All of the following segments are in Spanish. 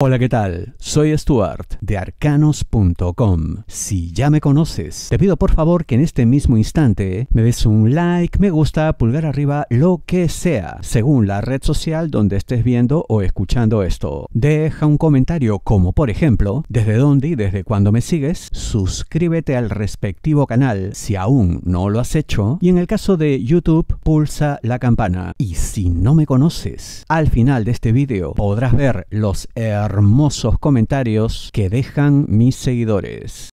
Hola, ¿qué tal? Soy Stuart de arcanos.com. Si ya me conoces, te pido por favor que en este mismo instante me des un like, me gusta, pulgar arriba, lo que sea, según la red social donde estés viendo o escuchando esto. Deja un comentario como por ejemplo, desde dónde y desde cuándo me sigues, suscríbete al respectivo canal si aún no lo has hecho y en el caso de YouTube pulsa la campana. Y si no me conoces, al final de este vídeo podrás ver los hermosos comentarios que dejan mis seguidores.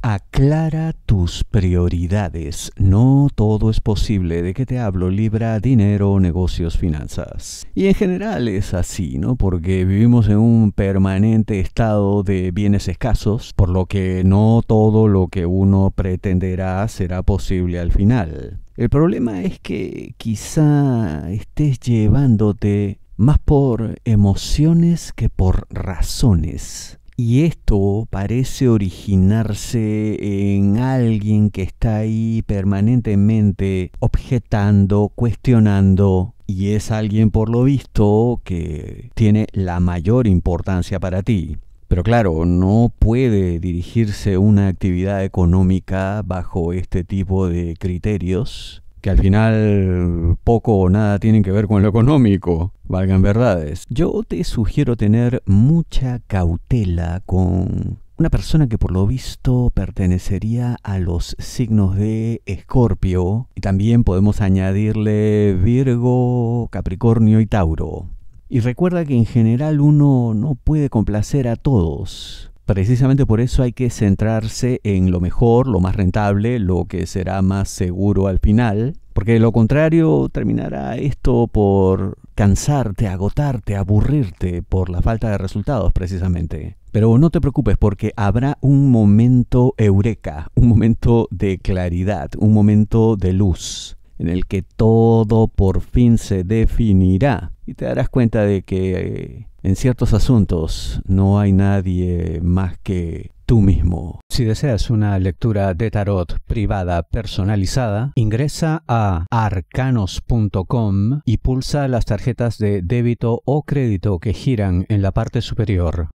Aclara tus prioridades. No todo es posible. ¿De qué te hablo? Libra, dinero, negocios, finanzas. Y en general es así, ¿no? Porque vivimos en un permanente estado de bienes escasos, por lo que no todo lo que uno pretenderá será posible al final. El problema es que quizá estés llevándote más por emociones que por razones. Y esto parece originarse en alguien que está ahí permanentemente objetando, cuestionando, y es alguien por lo visto que tiene la mayor importancia para ti. Pero claro, no puede dirigirse una actividad económica bajo este tipo de criterios que al final poco o nada tienen que ver con lo económico, valgan verdades. Yo te sugiero tener mucha cautela con una persona que por lo visto pertenecería a los signos de Escorpio y también podemos añadirle Virgo, Capricornio y Tauro. Y recuerda que en general uno no puede complacer a todos. Precisamente por eso hay que centrarse en lo mejor, lo más rentable, lo que será más seguro al final, porque de lo contrario terminará esto por cansarte, agotarte, aburrirte por la falta de resultados precisamente. Pero no te preocupes porque habrá un momento eureka, un momento de claridad, un momento de luz, en el que todo por fin se definirá y te darás cuenta de que eh, en ciertos asuntos no hay nadie más que tú mismo. Si deseas una lectura de tarot privada personalizada, ingresa a arcanos.com y pulsa las tarjetas de débito o crédito que giran en la parte superior.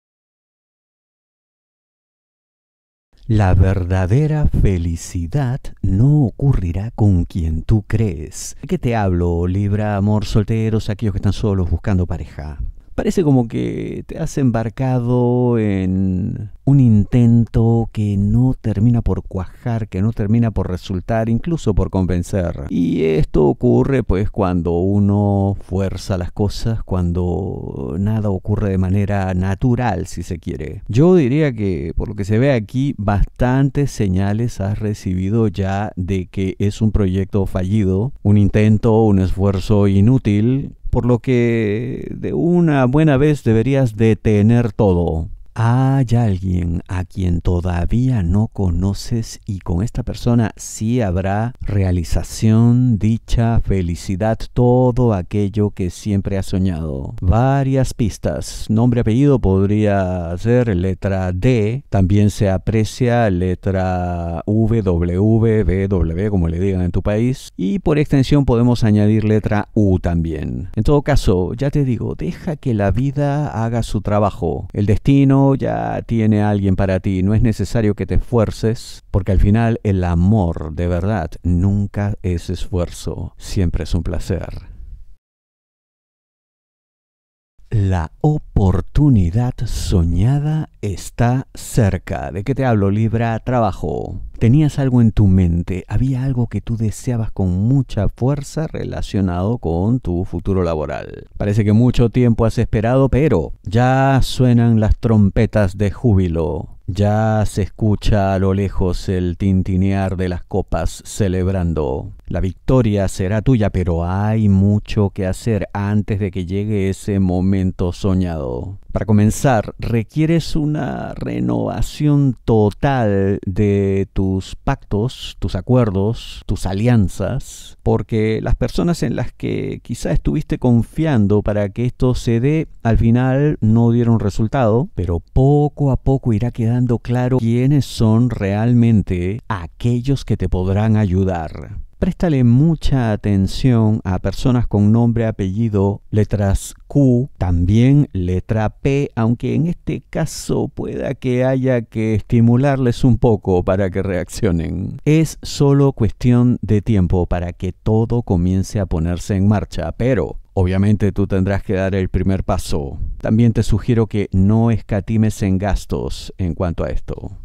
La verdadera felicidad no ocurrirá con quien tú crees. ¿De qué te hablo, Libra, amor, solteros, aquellos que están solos buscando pareja? Parece como que te has embarcado en un intento que no termina por cuajar, que no termina por resultar, incluso por convencer. Y esto ocurre pues cuando uno fuerza las cosas, cuando nada ocurre de manera natural, si se quiere. Yo diría que por lo que se ve aquí, bastantes señales has recibido ya de que es un proyecto fallido, un intento, un esfuerzo inútil por lo que de una buena vez deberías detener todo. Hay alguien a quien todavía no conoces y con esta persona sí habrá realización, dicha, felicidad, todo aquello que siempre has soñado. Varias pistas. Nombre, apellido podría ser letra D. También se aprecia letra V, W, B, W, como le digan en tu país. Y por extensión podemos añadir letra U también. En todo caso, ya te digo, deja que la vida haga su trabajo. El destino ya tiene alguien para ti, no es necesario que te esfuerces, porque al final el amor de verdad nunca es esfuerzo, siempre es un placer. La oportunidad unidad soñada está cerca. ¿De qué te hablo, Libra? Trabajo. Tenías algo en tu mente, había algo que tú deseabas con mucha fuerza relacionado con tu futuro laboral. Parece que mucho tiempo has esperado, pero ya suenan las trompetas de júbilo. Ya se escucha a lo lejos el tintinear de las copas celebrando. La victoria será tuya, pero hay mucho que hacer antes de que llegue ese momento soñado para comenzar, requieres una renovación total de tus pactos, tus acuerdos, tus alianzas, porque las personas en las que quizá estuviste confiando para que esto se dé, al final no dieron resultado, pero poco a poco irá quedando claro quiénes son realmente aquellos que te podrán ayudar. Préstale mucha atención a personas con nombre, apellido, letras Q, también letra P, aunque en este caso pueda que haya que estimularles un poco para que reaccionen. Es solo cuestión de tiempo para que todo comience a ponerse en marcha, pero Obviamente tú tendrás que dar el primer paso. También te sugiero que no escatimes en gastos en cuanto a esto.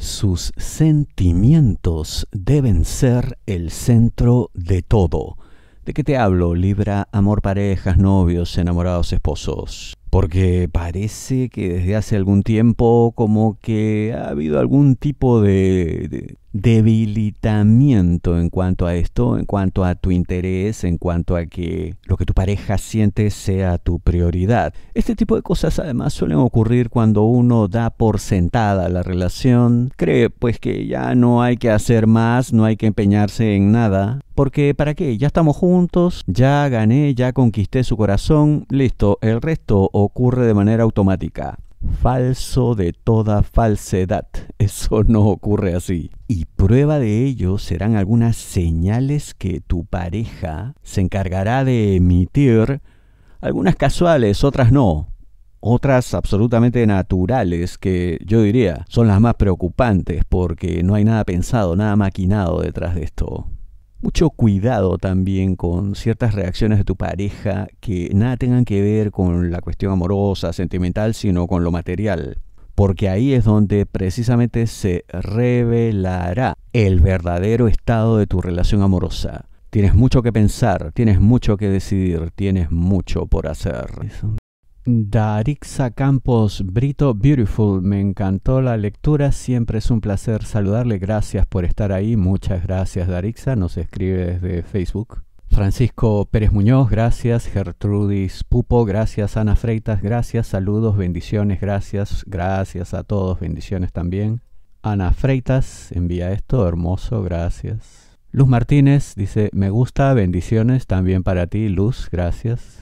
Sus sentimientos deben ser el centro de todo. ¿De qué te hablo, Libra? Amor, parejas, novios, enamorados, esposos. Porque parece que desde hace algún tiempo como que ha habido algún tipo de, debilitamiento en cuanto a esto, en cuanto a tu interés, en cuanto a que lo que tu pareja siente sea tu prioridad. Este tipo de cosas además suelen ocurrir cuando uno da por sentada la relación, cree pues que ya no hay que hacer más, no hay que empeñarse en nada, porque ¿para qué? Ya estamos juntos, ya gané, ya conquisté su corazón, listo, el resto ocurre de manera automática. Falso de toda falsedad eso no ocurre así. Y prueba de ello serán algunas señales que tu pareja se encargará de emitir, algunas casuales, otras no, otras absolutamente naturales que yo diría son las más preocupantes porque no hay nada pensado, nada maquinado detrás de esto. Mucho cuidado también con ciertas reacciones de tu pareja que nada tengan que ver con la cuestión amorosa, sentimental, sino con lo material porque ahí es donde precisamente se revelará el verdadero estado de tu relación amorosa. Tienes mucho que pensar, tienes mucho que decidir, tienes mucho por hacer. Darixa Campos Brito Beautiful, me encantó la lectura, siempre es un placer saludarle, gracias por estar ahí, muchas gracias Darixa, nos escribe desde Facebook. Francisco Pérez Muñoz, gracias. Gertrudis Pupo, gracias. Ana Freitas, gracias. Saludos, bendiciones, gracias. Gracias a todos, bendiciones también. Ana Freitas envía esto, hermoso, gracias. Luz Martínez dice, me gusta, bendiciones también para ti, Luz, gracias.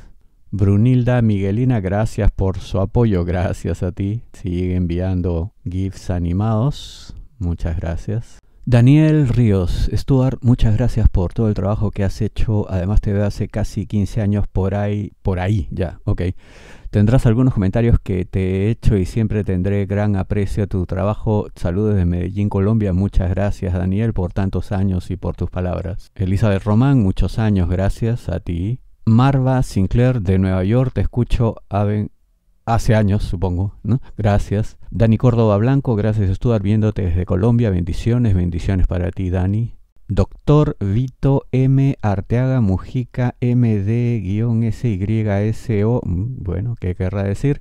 Brunilda Miguelina, gracias por su apoyo, gracias a ti. Sigue enviando GIFs animados, muchas gracias. Daniel Ríos, Stuart, muchas gracias por todo el trabajo que has hecho. Además te veo hace casi 15 años por ahí, por ahí ya, ok. Tendrás algunos comentarios que te he hecho y siempre tendré gran aprecio a tu trabajo. Saludos desde Medellín, Colombia. Muchas gracias, Daniel, por tantos años y por tus palabras. Elizabeth Román, muchos años, gracias a ti. Marva Sinclair de Nueva York, te escucho, Aven hace años, supongo, ¿no? Gracias. Dani Córdoba Blanco, gracias Stuart, viéndote desde Colombia. Bendiciones, bendiciones para ti, Dani. Doctor Vito M. Arteaga Mujica MD-SYSO. Mm, bueno, ¿qué querrá decir?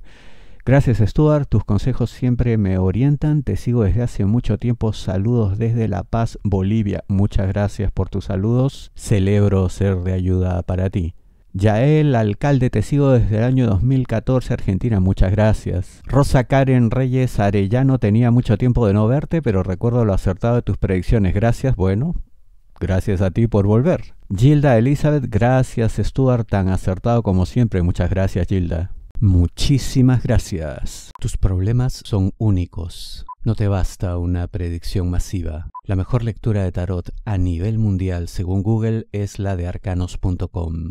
Gracias Stuart, tus consejos siempre me orientan, te sigo desde hace mucho tiempo, saludos desde La Paz, Bolivia, muchas gracias por tus saludos, celebro ser de ayuda para ti. Yael, alcalde te sigo desde el año 2014, Argentina, muchas gracias. Rosa Karen Reyes Arellano, tenía mucho tiempo de no verte, pero recuerdo lo acertado de tus predicciones. Gracias, bueno, gracias a ti por volver. Gilda Elizabeth, gracias Stuart, tan acertado como siempre. Muchas gracias, Gilda. Muchísimas gracias. Tus problemas son únicos. No te basta una predicción masiva. La mejor lectura de tarot a nivel mundial, según Google, es la de arcanos.com.